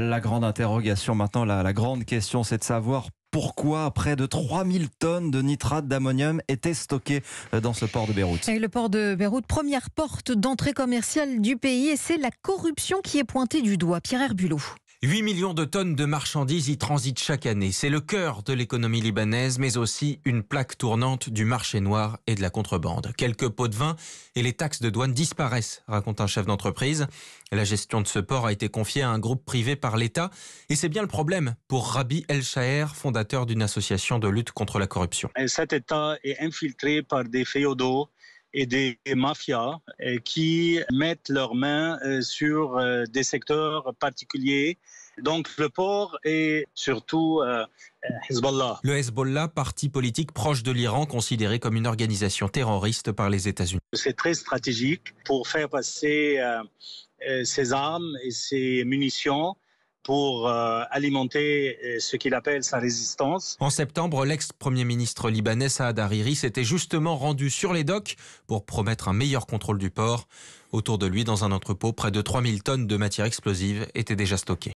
La grande interrogation maintenant, la, grande question, c'est de savoir pourquoi près de 3000 tonnes de nitrate d'ammonium étaient stockées euh, dans ce port de Beyrouth. le port de Beyrouth, première porte d'entrée commerciale du pays, et c'est la corruption qui est pointée du doigt. Pierre Herbulot. 8 millions de tonnes de marchandises y transitent chaque année. C'est le cœur de l'économie libanaise, mais aussi une plaque tournante du marché noir et de la contrebande. Quelques pots de vin et les taxes de douane disparaissent, raconte un chef d'entreprise. La gestion de ce port a été confiée à un groupe privé par l'État, et c'est bien le problème pour Rabi El Shaher, fondateur d'une association de lutte contre la corruption. Cet État est infiltré par des féodaux et des mafias euh, qui mettent leurs mains euh, sur euh, des secteurs particuliers. Donc le port et surtout Hezbollah. Le Hezbollah, parti politique proche de l'Iran, considéré comme une organisation terroriste par les États-Unis. C'est très stratégique pour faire passer ces armes et ces munitions pour euh, alimenter euh, ce qu'il appelle sa résistance. En septembre, l'ex-premier ministre libanais Saad Hariri s'était justement rendu sur les docks pour promettre un meilleur contrôle du port. Autour de lui, dans un entrepôt, près de 3000 tonnes de matière explosive étaient déjà stockées.